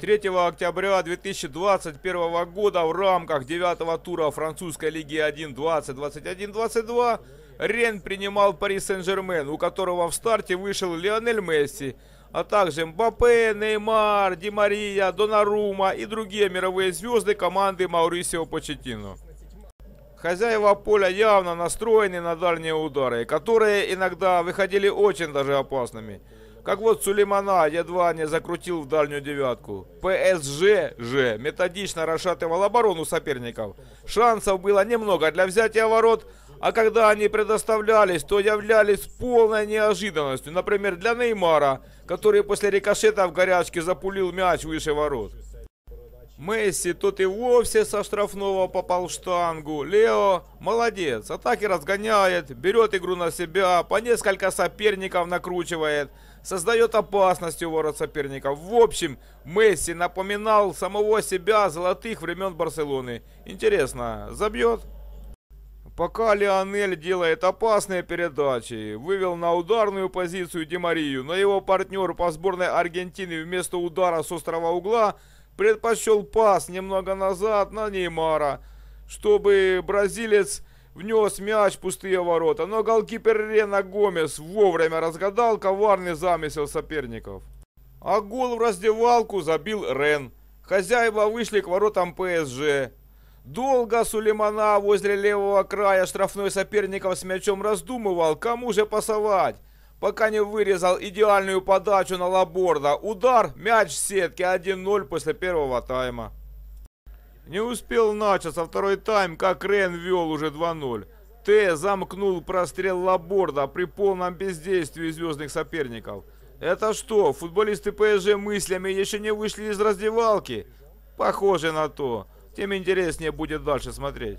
3 октября 2021 года в рамках 9 тура французской лиги 1-20-21-22 Рен принимал Пари Сен-Жермен, у которого в старте вышел Лионель Месси, а также Мбаппе, Неймар, Ди Мария, Донарума и другие мировые звезды команды Маурисио Почетино. Хозяева поля явно настроены на дальние удары, которые иногда выходили очень даже опасными – как вот Сулеймана едва не закрутил в дальнюю девятку. ПСЖ же методично расшатывал оборону соперников. Шансов было немного для взятия ворот, а когда они предоставлялись, то являлись полной неожиданностью. Например, для Неймара, который после рикошета в горячке запулил мяч выше ворот. Месси тут и вовсе со штрафного попал в штангу. Лео молодец, атаки разгоняет, берет игру на себя, по несколько соперников накручивает, создает опасность у ворот соперников. В общем, Месси напоминал самого себя золотых времен Барселоны. Интересно, забьет? Пока Лионель делает опасные передачи, вывел на ударную позицию Демарию, но его партнер по сборной Аргентины вместо удара с острого угла предпочел пас немного назад на Неймара, чтобы бразилец внес мяч в пустые ворота, но голкипер Рена Гомес вовремя разгадал коварный замысел соперников. А гол в раздевалку забил Рен. Хозяева вышли к воротам ПСЖ. Долго Сулеймана возле левого края штрафной соперников с мячом раздумывал, кому же пасовать пока не вырезал идеальную подачу на лаборда. Удар, мяч в сетке, 1-0 после первого тайма. Не успел начаться второй тайм, как Рен вел уже 2-0. Т замкнул прострел Лаборда при полном бездействии звездных соперников. Это что, футболисты ПСЖ мыслями еще не вышли из раздевалки? Похоже на то. Тем интереснее будет дальше смотреть.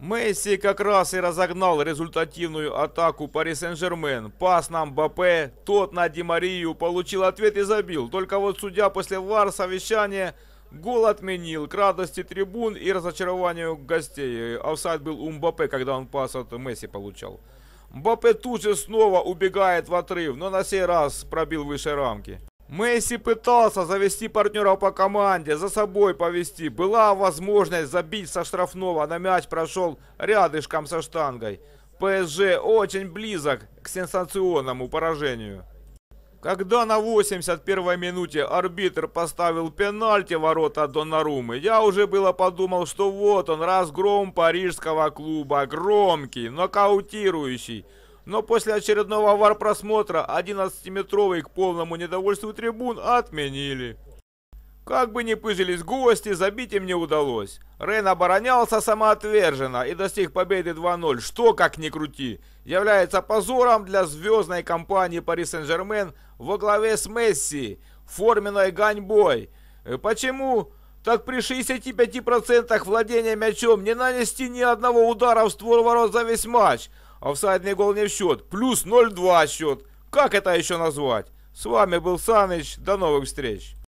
Месси как раз и разогнал результативную атаку Пари Сен-Жермен. Пас нам Бапе, тот на Ди Марию получил ответ и забил. Только вот судья после ВАР совещания гол отменил к радости трибун и разочарованию гостей. Офсайд был у Мбаппе, когда он пас от Месси получал. Мбаппе тут же снова убегает в отрыв, но на сей раз пробил выше рамки. Месси пытался завести партнера по команде, за собой повести. Была возможность забить со штрафного, на мяч прошел рядышком со штангой. ПСЖ очень близок к сенсационному поражению. Когда на 81-й минуте арбитр поставил пенальти ворота Доннарумы, я уже было подумал, что вот он разгром парижского клуба, громкий, нокаутирующий. Но после очередного вар-просмотра 11-метровый к полному недовольству трибун отменили. Как бы ни пыжились гости, забить им не удалось. Рейн оборонялся самоотверженно и достиг победы 2-0, что, как ни крути, является позором для звездной компании Пари Сен-Жермен во главе с Месси, форменной ганьбой. Почему? Так при 65% владения мячом не нанести ни одного удара в створ ворот за весь матч, Офсайдный а гол не в счет. Плюс 0-2 счет. Как это еще назвать? С вами был Саныч. До новых встреч.